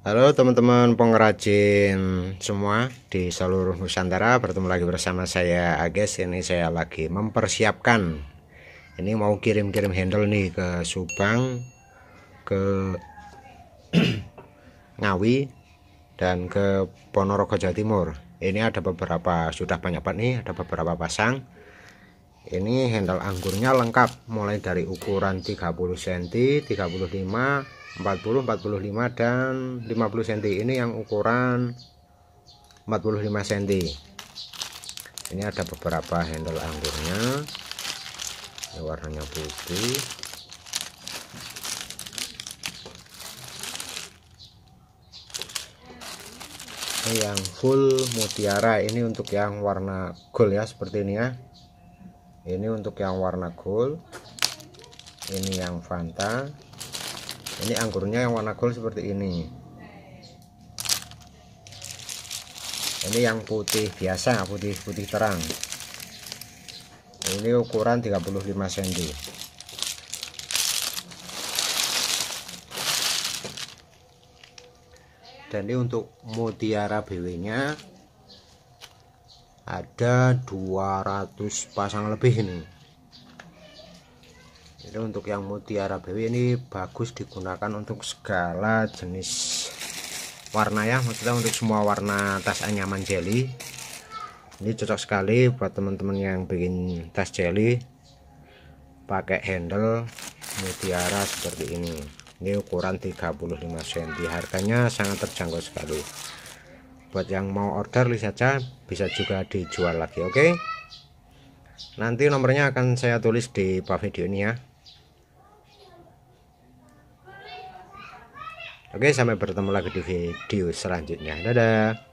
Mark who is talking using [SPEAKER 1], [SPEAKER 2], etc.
[SPEAKER 1] Halo teman-teman pengrajin semua di seluruh Nusantara bertemu lagi bersama saya Ages ini saya lagi mempersiapkan ini mau kirim-kirim handle nih ke Subang ke Ngawi dan ke Ponorogo Jawa Timur ini ada beberapa sudah banyak banget nih ada beberapa pasang ini handle anggurnya lengkap mulai dari ukuran 30 cm 35 40 45 dan 50 cm ini yang ukuran 45 cm ini ada beberapa handle anggurnya ini warnanya putih ini yang full mutiara ini untuk yang warna gold ya seperti ini ya ini untuk yang warna gold ini yang Fanta ini anggurnya yang warna gold seperti ini ini yang putih biasa putih-putih terang ini ukuran 35 cm dan ini untuk mutiara BW nya ada 200 pasang lebih ini Jadi untuk yang mutiara BW ini bagus digunakan untuk segala jenis warna ya maksudnya untuk semua warna tas anyaman jelly ini cocok sekali buat teman-teman yang bikin tas jelly pakai handle mutiara seperti ini ini ukuran 35 cm harganya sangat terjangkau sekali buat yang mau order lihat saja bisa juga dijual lagi oke okay? nanti nomornya akan saya tulis di bawah video ini ya oke okay, sampai bertemu lagi di video selanjutnya dadah